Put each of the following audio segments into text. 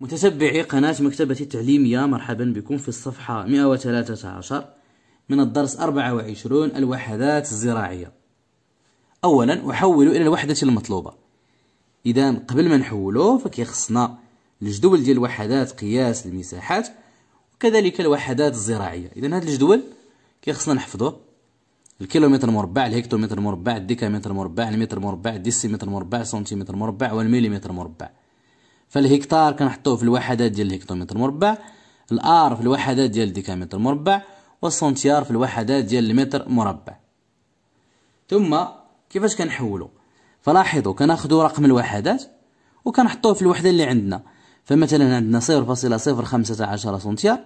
متتبعي قناة مكتبة التعليم يا مرحبا بكم في الصفحة 113 من الدرس 24 الوحدات الزراعية أولا أحول إلى الوحدة المطلوبة إذا قبل ما نحوله فكيخصنا الجدول ديال الوحدات قياس المساحات وكذلك الوحدات الزراعية إذا هذا الجدول كيخصنا نحفظه الكيلومتر مربع الهكتومتر مربع الديكامتر مربع المتر مربع الديسيمتر مربع سنتيمتر مربع والمليمتر مربع فالهكتار كنحطوه في الوحدات ديال الهكتومتر مربع الار في الوحدات ديال الديكامتر مربع والسنتيار في الوحدات ديال المتر مربع ثم كيفاش كنحولو فلاحظوا كناخذوا رقم الوحدات وكنحطوه في الوحده اللي عندنا فمثلا عندنا 0.015 سنتيار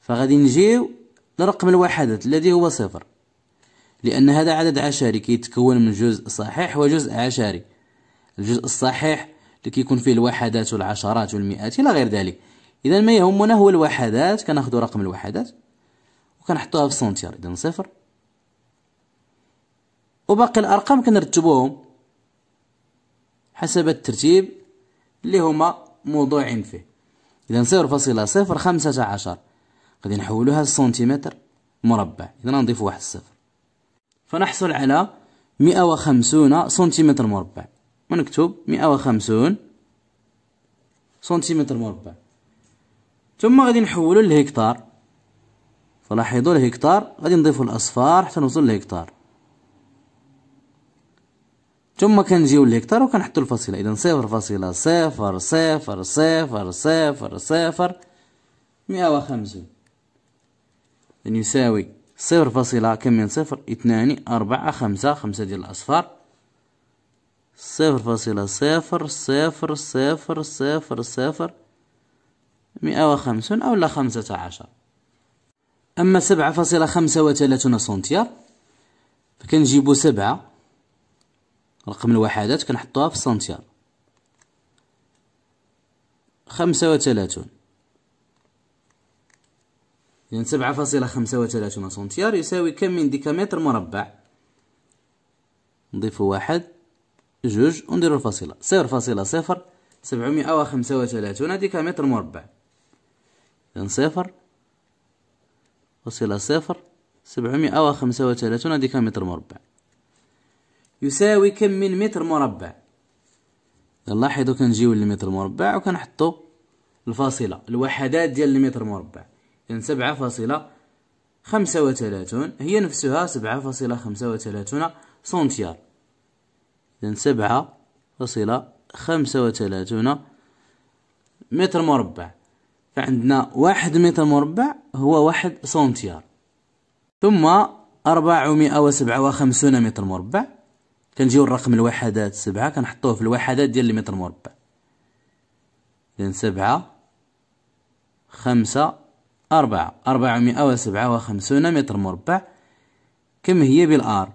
فغادي نجيو لرقم الوحدات الذي هو صفر لأن هذا عدد عشري كيتكون من جزء صحيح وجزء عشري الجزء الصحيح اللي كيكون فيه الوحدات والعشرات والمئات الى غير ذلك اذا ما يهمنا هو الوحدات كناخذ رقم الوحدات وكنحطوها في سنتير اذا صفر وباقي الارقام كنرتبوهم حسب الترتيب اللي هما موضوعين فيه اذا صفر فاصلة صفر خمسة عشر غادي نحولوها لسنتيمتر مربع اذا نضيف واحد الصفر فنحصل على مئة وخمسون سنتيمتر مربع ونكتب مئة وخمسون سنتيمتر مربع ثم غادي نحولو للهكتار فلاحظوا الهكتار غادي نضيفو الاصفار حتى نوصل للهكتار ثم كنجيو للهكتار وكنحطو الفاصله اذا صفر فاصله صفر صفر صفر صفر صفر مئة وخمسون إذن يساوي صفر فاصله كم من صفر اثنان أربعة خمسة خمسة ديال الأصفار صفر فاصلة صفر صفر صفر صفر صفر مئة وخمسون أو لا خمسة عشر أما سبعة فاصلة خمسة وثلاثون سنتيار فكنجيبو سبعة رقم الوحدات كنحطوها في سنتيار خمسة وثلاثون إذن سبعة فاصلة خمسة وثلاثون سنتيار يساوي كم من ديكامتر مربع نضيف واحد جوج ونديرو الفاصله صفر فاصله صفر سبعمية وخمسة وثلاثون متر مربع إذن صفر فاصله صفر سبعمية وخمسة وثلاثون متر مربع يساوي كم من متر مربع لاحظوا كنجيو للمتر مربع وكنحطوا الفاصله الوحدات ديال المتر مربع إذن سبعة فاصله خمسة وثلاثون هي نفسها سبعة فاصله خمسة وثلاثون سنتيار إذن سبعة فاصلة خمسة وثلاثون متر مربع فعندنا واحد متر مربع هو واحد سنتيار ثم أربعمائة وسبعة وخمسون متر مربع كنجيو الرقم الوحدات سبعة كنحطوه في الوحدات ديال المتر مربع إذن سبعة خمسة أربعة أربعمائة وسبعة وخمسون متر مربع كم هي بالآر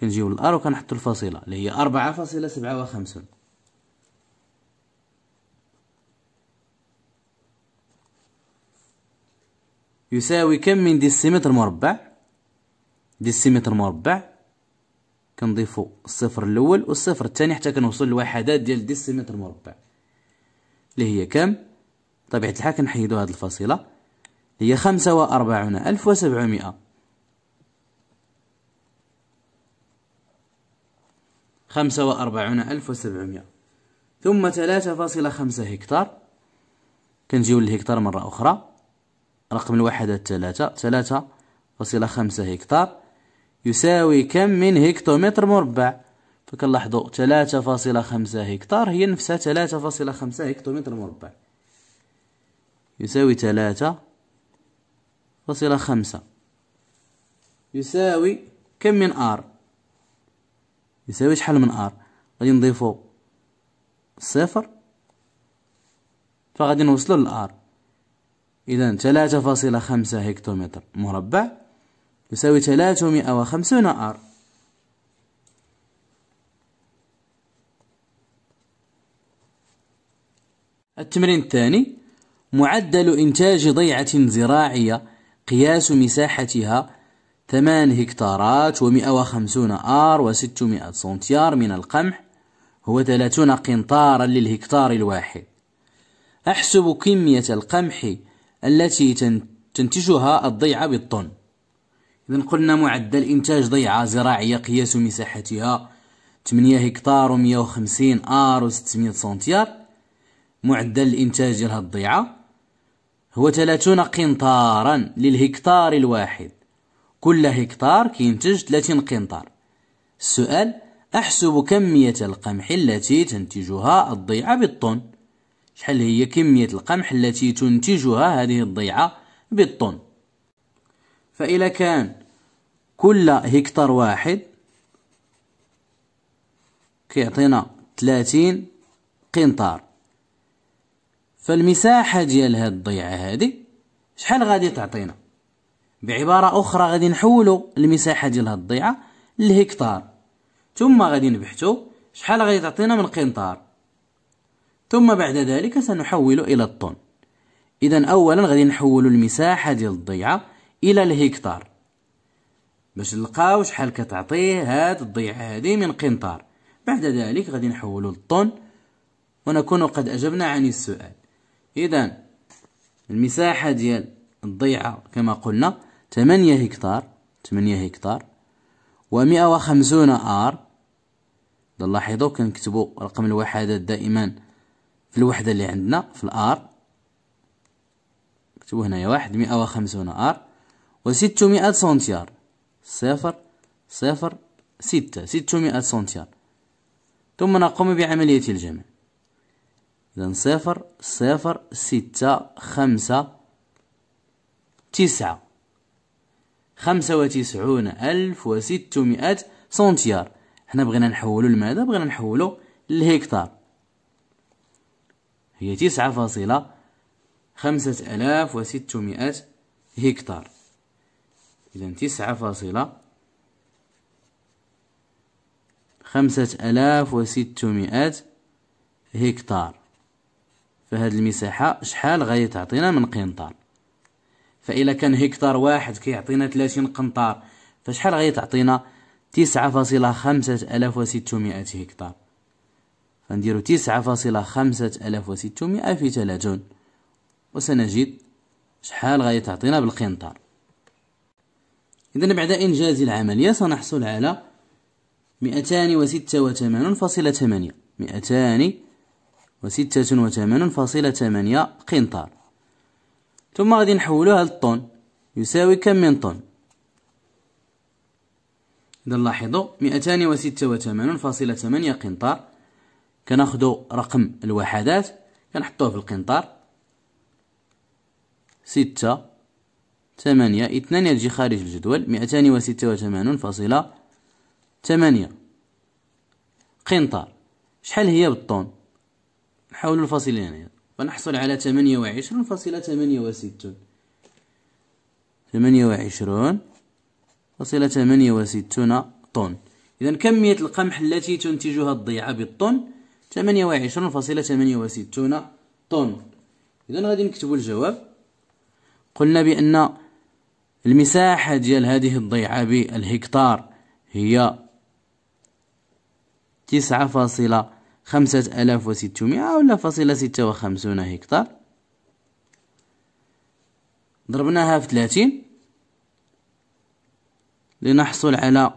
كنجيو للار وكنحطو الفاصله اللي هي أربعة فاصلة سبعة وخمسون يساوي كم من ديسيمتر مربع ديسيمتر مربع كنضيفو الصفر الاول والصفر الثاني حتى كنوصل للوحدات ديال ديسيمتر مربع اللي هي كم طبيعه الحال كنحيدو هاد الفاصله هي خمسة وأربعون ألف وسبعمائة خمسة وأربعون ألف وسبعمائة ثم ثلاثة فاصلة خمسة هكتار كنجيو للهكتار مرة أخرى رقم الوحدة ثلاثة ثلاثة فاصلة خمسة هكتار يساوي كم من هكتومتر مربع فكنلاحظو ثلاثة فاصلة خمسة هكتار هي نفسها ثلاثة فاصلة خمسة هكتومتر مربع يساوي ثلاثة فاصلة خمسة يساوي كم من ار يساوي شحال من ار غادي نضيفو صفر فغادي نوصلو للار اذا ثلاثة فاصلة خمسة هكتومتر مربع يساوي ثلاثمائة وخمسون ار التمرين الثاني معدل إنتاج ضيعة زراعية قياس مساحتها ثمان هكتارات و150 آر و600 سنتيار من القمح هو 30 قنطارا للهكتار الواحد أحسب كمية القمح التي تنتجها الضيعة بالطن إذا قلنا معدل إنتاج ضيعة زراعية قياس مساحتها 8 هكتار و150 آر و600 سنتيار معدل الإنتاج لهذه الضيعة هو 30 قنطارا للهكتار الواحد كل هكتار كينتج 30 قنطار السؤال أحسب كمية القمح التي تنتجها الضيعة بالطن شحال هي كمية القمح التي تنتجها هذه الضيعة بالطن فإذا كان كل هكتار واحد كيعطينا 30 قنطار فالمساحة ديال هاد الضيعة هادي شحال غادي تعطينا بعبارة أخرى غادي نحولوا المساحة ديال هاد الضيعة لهكتار ثم غادي نبحثوا شحال غادي تعطينا من قنطار ثم بعد ذلك سنحول إلى الطن إذا أولا غادي نحولوا المساحة ديال الضيعة إلى الهكتار باش نلقاو شحال كتعطيه هاد الضيعة هادي من قنطار بعد ذلك غادي نحولوا للطن ونكون قد أجبنا عن السؤال إذا المساحة ديال الضيعة كما قلنا 8 هكتار 8 هكتار و150 ار لاحظوا كنكتبوا رقم الوحدات دائما في الوحده اللي عندنا في الار نكتبوا هنايا واحد 150 ار و600 سنتيار صفر صفر ستة 600 سنتيار ثم نقوم بعملية الجمع إذا صفر صفر ستة خمسة تسعة خمسة وتسعون ألف وستمائة سنتيار حنا بغينا نحولو لماذا بغينا نحولو للهكتار هي تسعة فاصلة خمسة ألاف وستمائة هكتار إذا تسعة فاصلة خمسة ألاف وستمائة هكتار فهاد المساحة شحال غادي تعطينا من قنطار فإلا كان هكتار واحد كيعطينا ثلاثين قنطار فشحال غادي تعطينا تسعة فاصلة خمسة ألاف وستمائة هكتار فنديرو تسعة فاصلة خمسة ألاف وستمائة في تلاتون وسنجد شحال غادي تعطينا بالقنطار إذا بعد إنجاز العملية سنحصل على مئتان وستة وثمانون فاصلة ثمانية مئتان وستة وثمانون فاصلة ثمانية قنطار ثم غادي نحولوها للطن يساوي كم من طن إذا مئتان وستة وثمانون فاصلة ثمانية قنطار كناخدو رقم الوحدات كنحطوه في القنطار ستة ثمانية اثنان يجي خارج الجدول مئتان وستة وثمانون فاصلة ثمانية قنطار شحال هي بالطن نحاولو الفاصلين هنا ونحصل على ثمانية وعشرون فاصلة ثمانية وستون ثمانية وعشرون فاصلة ثمانية وستون طن إذا كمية القمح التي تنتجها الضيعة بالطن ثمانية وعشرون فاصلة ثمانية وستون طن إذا غادي نكتبوا الجواب قلنا بأن المساحة ديال هذه الضيعة بالهكتار هي تسعة فاصلة خمسة آلاف وستمائة ولا فاصلة ستة وخمسون هكتار ضربناها في ثلاثين لنحصل على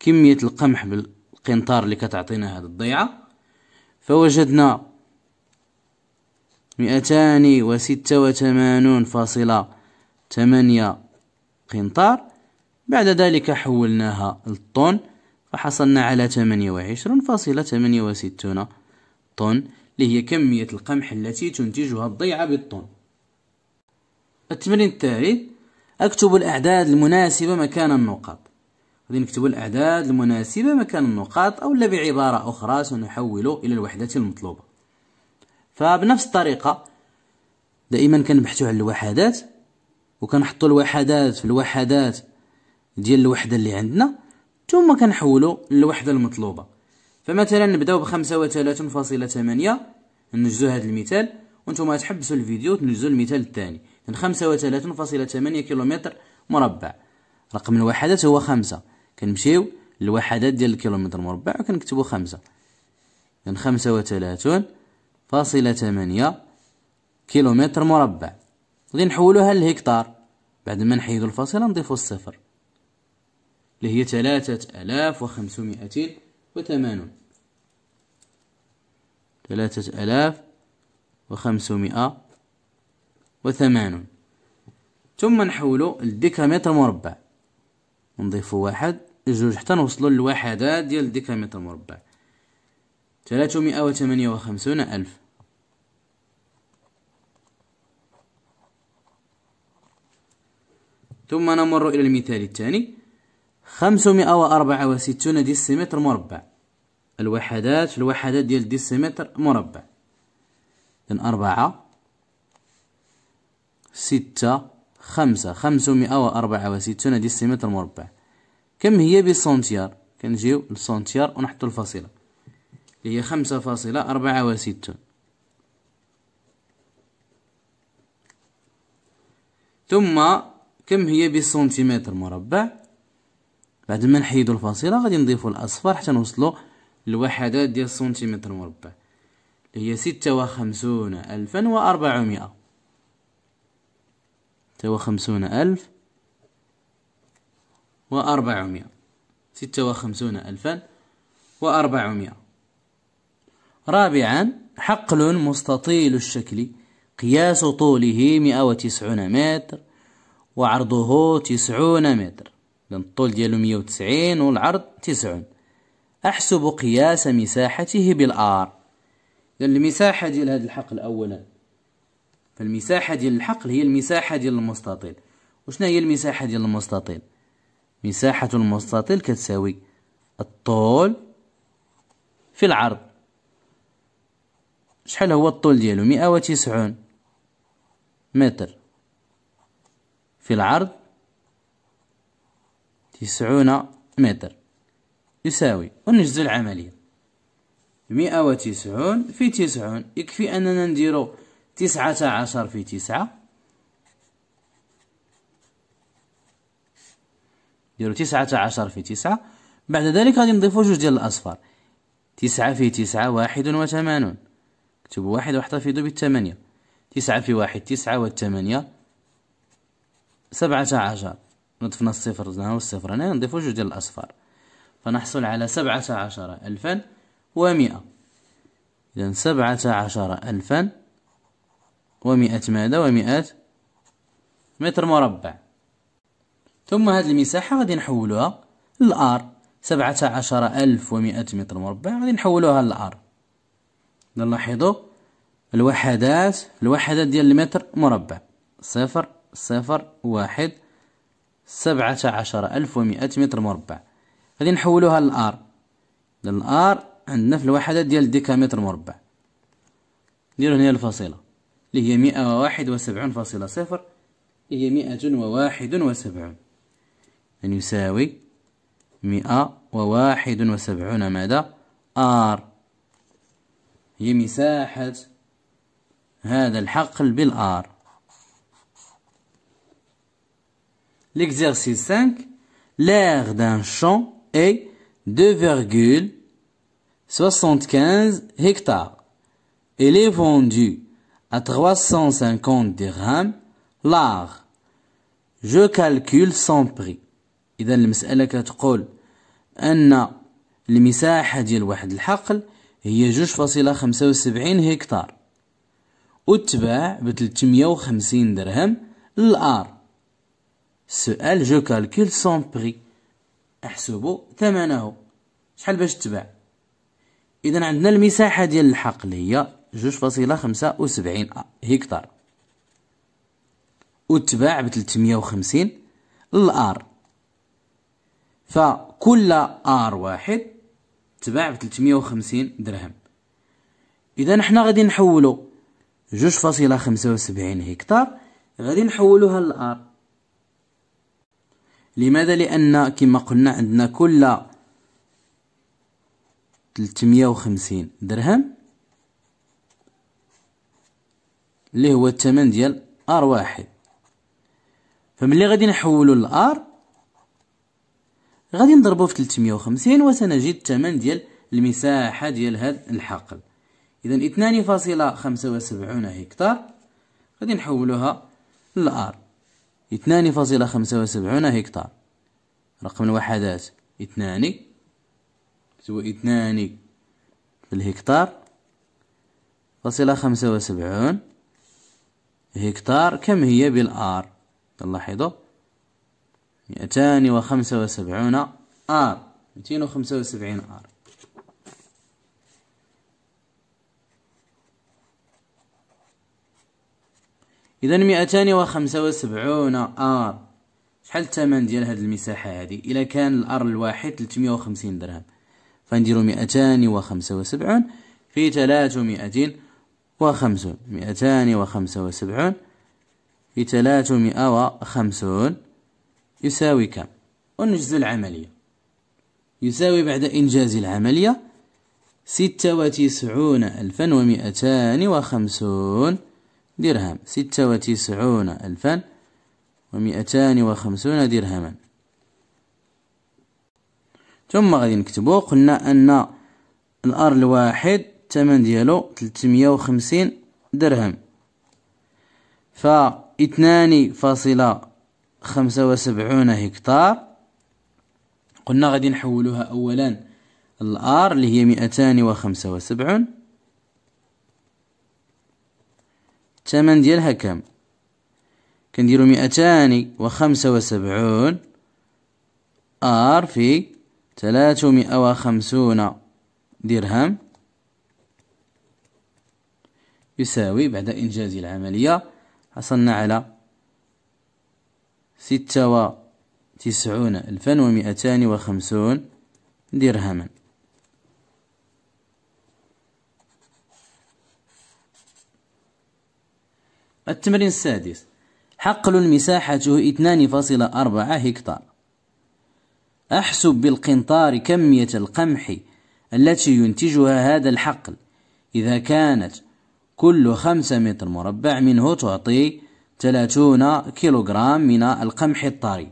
كمية القمح بالقنطار اللي كتعطينا هذه الضيعة فوجدنا مئتان وستة وثمانون فاصلة ثمانية قنطار بعد ذلك حولناها للطن وحصلنا على 28.68 طن اللي هي كمية القمح التي تنتجها الضيعة بالطن التمرين الثالث اكتب الأعداد المناسبة مكان النقاط غادي نكتب الأعداد المناسبة مكان النقاط أو بعبارة أخرى سنحوله إلى الوحدة المطلوبة فبنفس الطريقة دائما كنبحثوا على الوحدات وكنحطوا الوحدات في الوحدات ديال الوحدة اللي عندنا ثم كنحولو للوحده المطلوبه فمثلا نبداو بخمسة وثلاثون فاصلة تمانية ننجزو هذا المثال وانتم تحبسوا الفيديو وتنجزوا المثال الثاني خمسة وتلاتون فاصلة تمانية كيلومتر مربع رقم الوحدات هو خمسة كنمشيو للوحدات ديال الكيلومتر مربع وكنكتبو خمسة إذن خمسة وتلاتون فاصلة تمانية كيلومتر مربع غادي نحولوها للهكتار بعد ما نحيدو الفاصلة نضيفو الصفر اللي هي ثلاثة آلاف وخمسمائة وثمانون ثلاثة آلاف وخمسمائة وثمانون ثم نحولو الديكامتر مربع نضيف واحد جوج حتى نوصلو للوحدات ديال الديكامتر مربع ثلاثمائة وثمانية وخمسون ألف ثم نمر إلى المثال الثاني خمسمائة وأربعة وستون ديسيمتر مربع الوحدات في الوحدات ديال ديسيمتر مربع إذن أربعة ستة خمسة خمسمائة وأربعة وستون ديسيمتر مربع كم هي بالسنتيار كنجيو للسنتيار ونحطو الفاصلة اللي هي خمسة فاصلة أربعة وستون ثم كم هي بالسنتيمتر مربع بعد ما نحيدو الفاصله غادي نضيفو الاصفر حتى نوصلو للوحدات ديال السنتيمتر مربع اللي هي ستة وخمسون ألفا وأربعمائة ستة وخمسون ألف وأربعمائة ستة وخمسون ألفا وأربعمائة رابعا حقل مستطيل الشكل قياس طوله مئة وتسعون متر وعرضه تسعون متر لأن الطول ديالو 190 والعرض 90 أحسب قياس مساحته بالآر لان المساحة ديال هذا الحقل أولا فالمساحة ديال الحقل هي المساحة ديال المستطيل وشنا هي المساحة ديال المستطيل مساحة المستطيل كتساوي الطول في العرض شحال هو الطول ديالو مئة وتسعون متر في العرض تسعون متر يساوي ونجزو العملية مئة وتسعون في تسعون يكفي أننا نديرو تسعة عشر في تسعة نديرو تسعة عشر في تسعة بعد ذلك غادي نضيفو جوج ديال الأصفار تسعة في تسعة واحد وثمانون كتبو واحد واحتفظو بالثمانية تسعة في واحد تسعة والثمانية سبعة عشر نضفنا الصفر هنا والصفر هنا نضيفو جوج ديال الأصفار فنحصل على سبعة عشر ألفا ومئة إذا سبعة عشر ألفا ومئة ماذا ومئة متر مربع ثم هذه المساحة غادي نحولوها للآر سبعة عشر ألف ومئة متر مربع غادي نحولوها للآر نلاحظوا الوحدات الوحدات ديال المتر مربع صفر صفر واحد سبعة عشر ألف ومائة متر مربع غادي نحولوها للآر للآر عندنا في الوحدة ديال متر مربع نديرو هنا الفاصلة اللي هي مئة وواحد وسبعون فاصلة صفر هي مئة وواحد وسبعون أن يساوي مئة وواحد وسبعون مدى آر هي مساحة هذا الحقل بالآر L'exercice 5, l'air d'un champ est 2,75 hectares. Il est vendu à 350 dirhams l'art. Je calcule son prix. إذا المسألة كتقول أن المساحة ديال واحد الحقل هي جوج فاصلة خمسة وسبعين هكتار وتباع بتلتمية وخمسين درهم للآر سؤال جو كالكول سون بري احسبو ثمنه شحال باش تباع اذا عندنا المساحه ديال الحقل هي جوج فاصلة خمسة وسبعين هكتار وتباع بتلتمية وخمسين الار فكل ار واحد تباع بتلتمية وخمسين درهم اذا حنا غادي نحولو جوج فاصلة خمسة وسبعين هكتار غادي نحولوها للار لماذا لان كما قلنا عندنا كل 350 درهم اللي هو الثمن ديال ار واحد فملي غادي نحولو لار غادي نضربو في 350 وسنجد الثمن ديال المساحة ديال هذا الحقل اذا 2.75 هكتار غادي نحولوها للار اثنان فاصلة خمسة وسبعون هكتار رقم الوحدات اثنان سوى اثنان بالهكتار فاصلة خمسة وسبعون هكتار كم هي بالآر لاحظوا مئتان وخمسة وسبعون آر مئتين وخمسة وسبعين آر اذا 275 ار شحال الثمن ديال هاد المساحه هادي الا كان الار الواحد 350 درهم فنديرو 275 في 350 275 في 350 يساوي كم ونجزو العملية يساوي بعد إنجاز العملية ستة وتسعون ألفا ومئتان وخمسون درهم ستة وتسعون ألفا ومئتان وخمسون درهما ثم غادي نكتبو قلنا أن الأر الواحد الثمن ديالو وخمسين درهم فا اثنان فاصلة خمسة وسبعون هكتار قلنا غادي نحولوها أولا الآر اللي هي مئتان وخمسة وسبعون الثمن ديالها كام كنديرو مئتان وخمسة وسبعون ار في ثلاثمائة وخمسون درهم يساوي بعد إنجاز العملية حصلنا على ستة وتسعون ألفا ومئتان وخمسون درهما التمرين السادس حقل مساحته 2.4 هكتار أحسب بالقنطار كمية القمح التي ينتجها هذا الحقل إذا كانت كل خمسة متر مربع منه تعطي 30 كيلوغرام من القمح الطري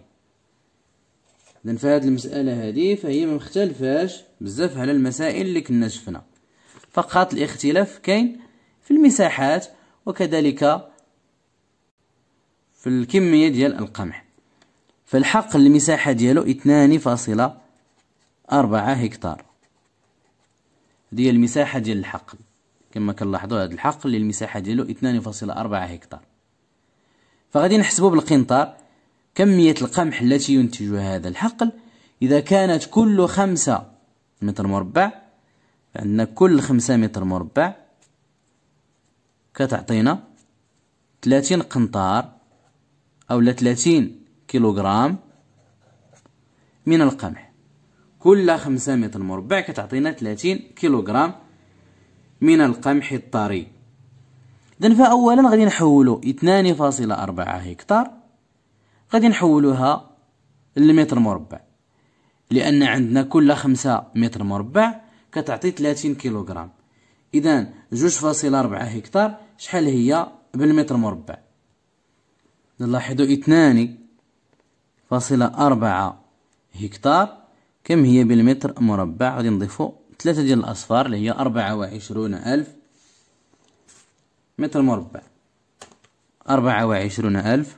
إذن هذه المسألة هذه فهي ما مختلفاش بزاف على المسائل اللي كنا شفنا فقط الاختلاف كاين في المساحات وكذلك في الكمية ديال القمح فالحق المساحة ديالو اثنان فاصلة أربعة هكتار دي المساحة ديال الحقل كما كنلاحظوا هذا الحقل المساحة ديالو اثنان فاصلة أربعة هكتار فغادي نحسبو بالقنطار كمية القمح التي ينتجها هذا الحقل إذا كانت كل خمسة متر مربع عندنا كل خمسة متر مربع كتعطينا ثلاثين قنطار أو لثلاثين كيلوغرام من القمح كل خمسة متر مربع كتعطينا ثلاثين كيلوغرام من القمح الطري إذن فأولا غادي نحولو اثنان فاصلة أربعة هكتار غادي نحولوها للمتر مربع لأن عندنا كل خمسة متر مربع كتعطي ثلاثين كيلوغرام إذن جوج فاصلة أربعة هكتار شحال هي بالمتر مربع نلاحظوا اثنان فاصلة أربعة هكتار كم هي بالمتر مربع غادي نضيفو ثلاثة ديال الأصفار اللي هي أربعة وعشرون ألف متر مربع أربعة وعشرون ألف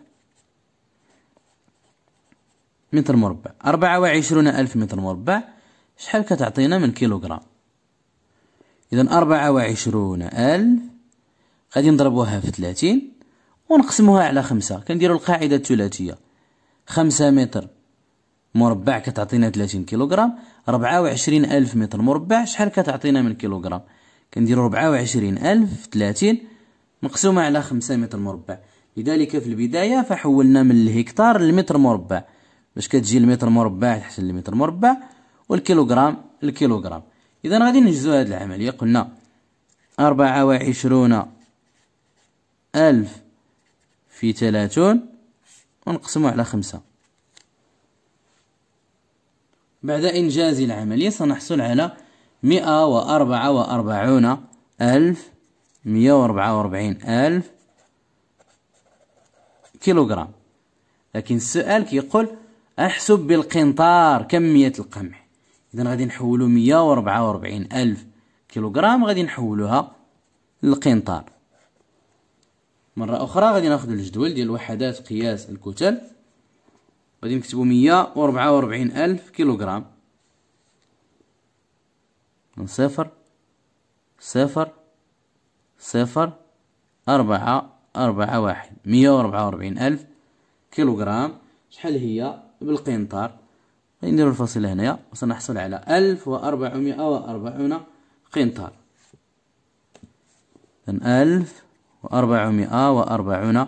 متر مربع أربعة وعشرون ألف متر مربع شحال كتعطينا من كيلوغرام إذا أربعة وعشرون ألف غادي نضربوها في ثلاثين ونقسموها على خمسة كنديروا القاعدة الثلاثية خمسة متر مربع كتعطينا 30 كيلوغرام 24 ألف متر مربع شحال كتعطينا من كيلوغرام كنديروا 24 ألف 30 مقسومة على خمسة متر مربع لذلك في البداية فحولنا من الهكتار للمتر مربع باش كتجي المتر مربع تحسن المتر مربع والكيلوغرام الكيلوغرام إذا غادي نجزو هذه العملية قلنا أربعة وعشرون ألف في ثلاثون ونقسمه على خمسة بعد إنجاز العملية سنحصل على مئة وأربعة وأربعون ألف مئة وأربعة وأربعين ألف كيلوغرام لكن السؤال كيقول احسب بالقنطار كمية القمح إذا غادي نحولو مئة وأربعة وأربعين ألف كيلوغرام غادي نحولوها للقنطار مرة أخرى غادي ناخد الجدول ديال وحدات قياس الكتل غادي نكتبو مية وربعة وربعين ألف كيلوغرام من صفر صفر صفر أربعة أربعة واحد مية وربعة وربعين ألف كيلوغرام شحال هي بالقنطار غادي نديرو الفاصلة هنايا وسنحصل على ألف وأربعمائة وأربعون قنطار ألف وأربعمائة وأربعون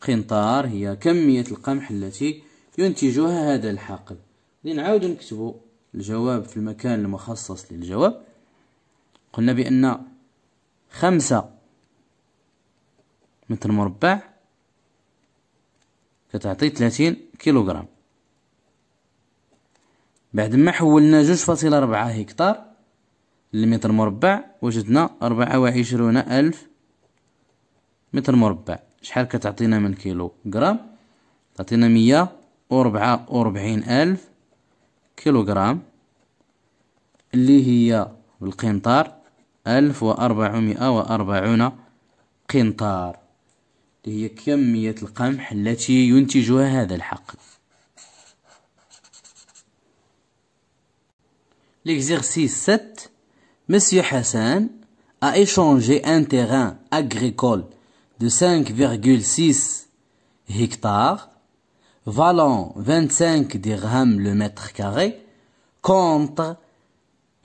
قنطار هي كمية القمح التي ينتجها هذا الحقل لنعود نكتب الجواب في المكان المخصص للجواب قلنا بأن خمسة متر مربع كتعطي ثلاثين كيلوغرام بعد ما حولنا جوج فاصلة ربعة هكتار للمتر مربع وجدنا ربعة وعشرون ألف متر مربع شحال كتعطينا من كيلو جرام تعطينا مية وربعة وربعين ألف كيلو جرام اللي هي بالقنطار ألف وأربعمائة وأربعون قنطار اللي هي كمية القمح التي ينتجها هذا الحقل L'exercice 7 Monsieur Hassan a échangé un terrain agricole de 5,6 hectares, valant 25 dirhams le mètre carré, contre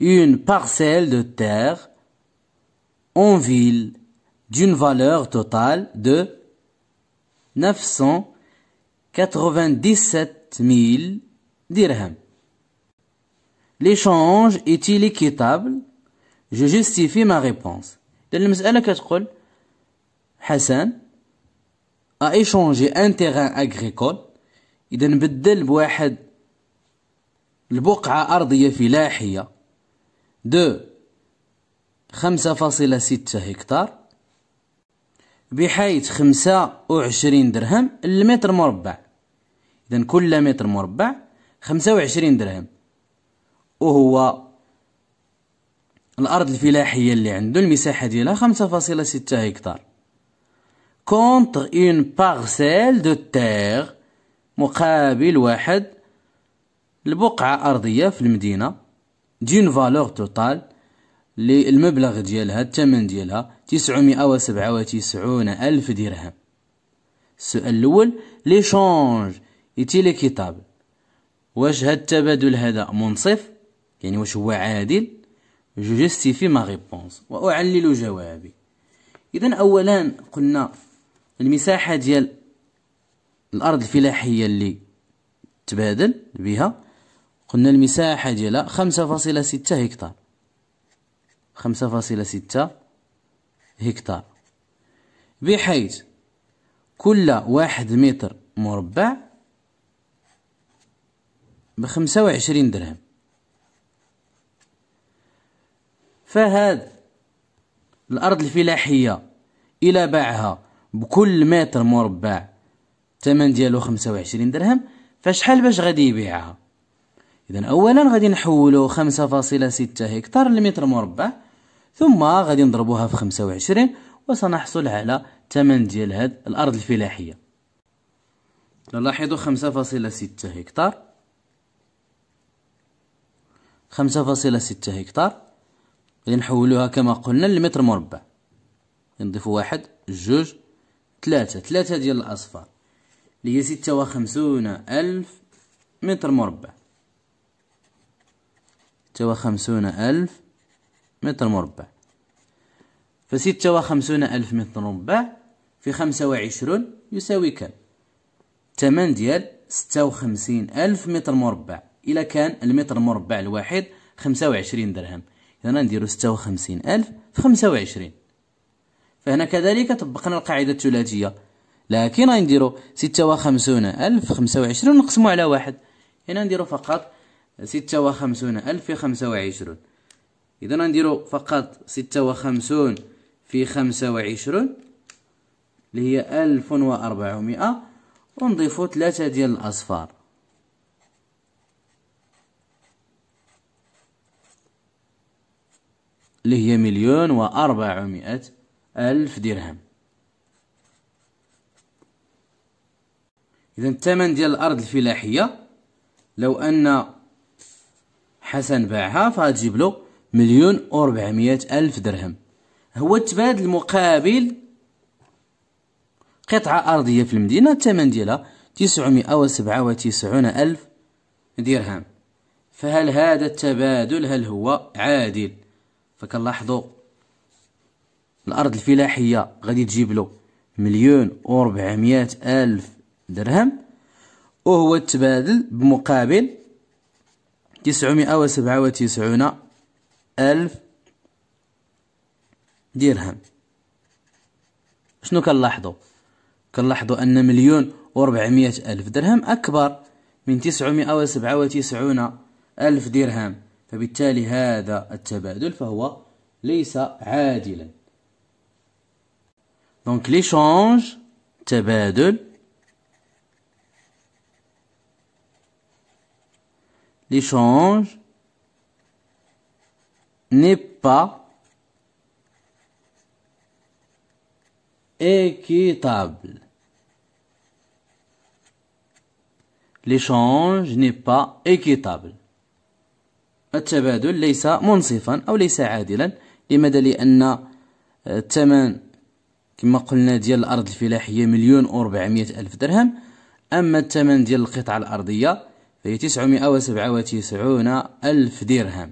une parcelle de terre en ville d'une valeur totale de 997 000 dirhams. L'échange est-il équitable Je justifie ma réponse. حسن ا ايشونجي ان تيغان اغريكول إذا بدل بواحد البقعة أرضية فلاحية دو خمسة فاصلة ستة هكتار بحيث خمسة وعشرين درهم المتر مربع إذا كل متر مربع خمسة وعشرين درهم وهو الأرض الفلاحية اللي عنده المساحة ديالها خمسة فاصلة ستة هكتار كونت اون بارسيل دو تيغ مقابل واحد البقعة أرضية في المدينة دون فالور توتال لي المبلغ ديالها الثمن ديالها تسعمائة وسبعة وتسعون ألف درهم السؤال الأول ليشونج إتي لي كتاب واش هاد التبادل هذا منصف يعني واش هو عادل جو جيستيفي ما ريبونس وأعلل جوابي إذا أولا قلنا المساحه ديال الارض الفلاحيه اللي تبادل بها قلنا المساحه ديالها خمسه فاصله سته هكتار خمسه فاصله سته هكتار بحيث كل واحد متر مربع بخمسة وعشرين درهم فهاد الأرض الفلاحية إلى باعها بكل متر مربع الثمن ديالو 25 درهم فشحال باش غادي يبيعها اذا اولا غادي نحولو 5.6 هكتار لمتر مربع ثم غادي نضربوها في 25 وسنحصل على الثمن ديال هاد الارض الفلاحيه فاصلة 5.6 هكتار 5.6 هكتار غادي نحولوها كما قلنا لمتر مربع نضيفوا واحد جوج ثلاثة ثلاثة ديال الأصفار اللي هي ستة وخمسون ألف متر مربع ستة وخمسون ألف متر مربع فستة وخمسون ألف متر مربع في خمسة وعشرون يساوي كم الثمن ديال ستة وخمسين ألف متر مربع إلا كان المتر مربع الواحد خمسة وعشرين درهم إذا نديرو ستة وخمسين ألف في خمسة وعشرين فهنا كذلك طبقنا القاعدة الثلاثية لكن غنديرو ستة وخمسون ألف خمسة وعشرون نقسمو على واحد هنا نديرو فقط ستة وخمسون ألف في خمسة وعشرون إذا غنديرو فقط ستة وخمسون في خمسة وعشرون اللي هي ألف وأربعمائة ونضيفو ثلاثة ديال الأصفار اللي هي مليون وأربعمائة ألف درهم إذا الثمن ديال الأرض الفلاحية لو أن حسن باعها فغتجيب له مليون و ألف درهم هو التبادل مقابل قطعة أرضية في المدينة الثمن ديالها تسعمائة وسبعة وتسعون ألف درهم فهل هذا التبادل هل هو عادل فكنلاحظوا الارض الفلاحيه غادي تجيب له مليون و الف درهم وهو تبادل بمقابل تسعمائة وسبعة وتسعون ألف درهم شنو كنلاحظوا كنلاحظوا أن مليون و ألف درهم أكبر من تسعمائة وسبعة وتسعون ألف درهم فبالتالي هذا التبادل فهو ليس عادلا Donc l'échange, tabadul. L'échange n'est pas équitable. L'échange n'est pas équitable. ou ليس منصفا أو ليس عادلا لماذا que الثمن كما قلنا ديال الارض الفلاحيه مليون و الف درهم اما الثمن ديال القطعه الارضيه فهي 997 الف درهم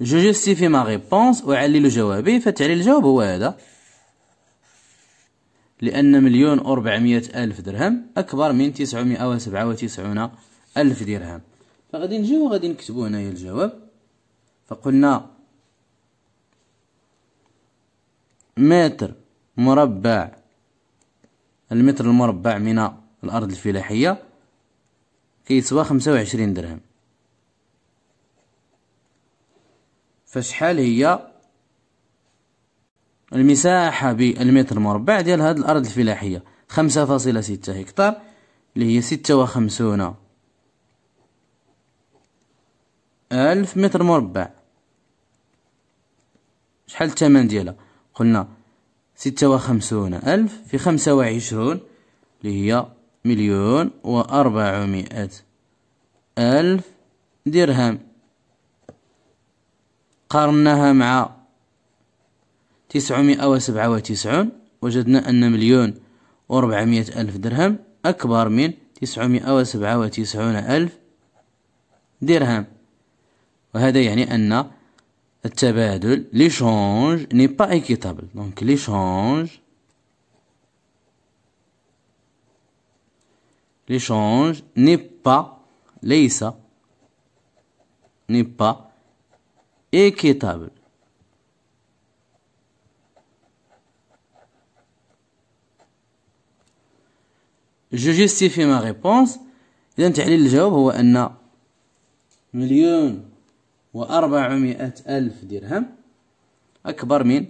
جو جيستيفي ما ريبونس اعلل جوابي فتعليل الجواب هو هذا لان مليون و الف درهم اكبر من 997 الف درهم فغادي نجيو وغادي نكتبو هنايا الجواب فقلنا متر مربع المتر المربع من الأرض الفلاحية كيتسوى خمسة وعشرين درهم فشحال هي المساحة بالمتر المربع ديال هاد الأرض الفلاحية خمسة فاصلة ستة هكتار اللي هي ستة وخمسون ألف متر مربع شحال الثمن ديالها قلنا ستة وخمسون ألف في خمسة وعشرون اللي هي مليون وأربعمائة ألف درهم قارناها مع تسعمائة وسبعة وتسعون وجدنا أن مليون وأربعمائة ألف درهم أكبر من تسعمائة وسبعة وتسعون ألف درهم وهذا يعني أن l'échange n'est pas équitable. Donc l'échange, l'échange n'est pas, leïsa, n'est pas équitable. Je justifie ma réponse. La réponse الجواب هو وأربعمائة ألف درهم أكبر من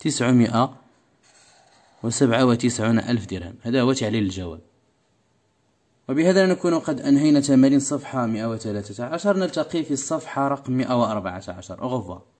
تسعمائة وسبعة وتسعون ألف درهم هذا هو تعليل الجواب وبهذا نكون قد أنهينا تمارين صفحة 113 نلتقي في الصفحة رقم 114 أغفر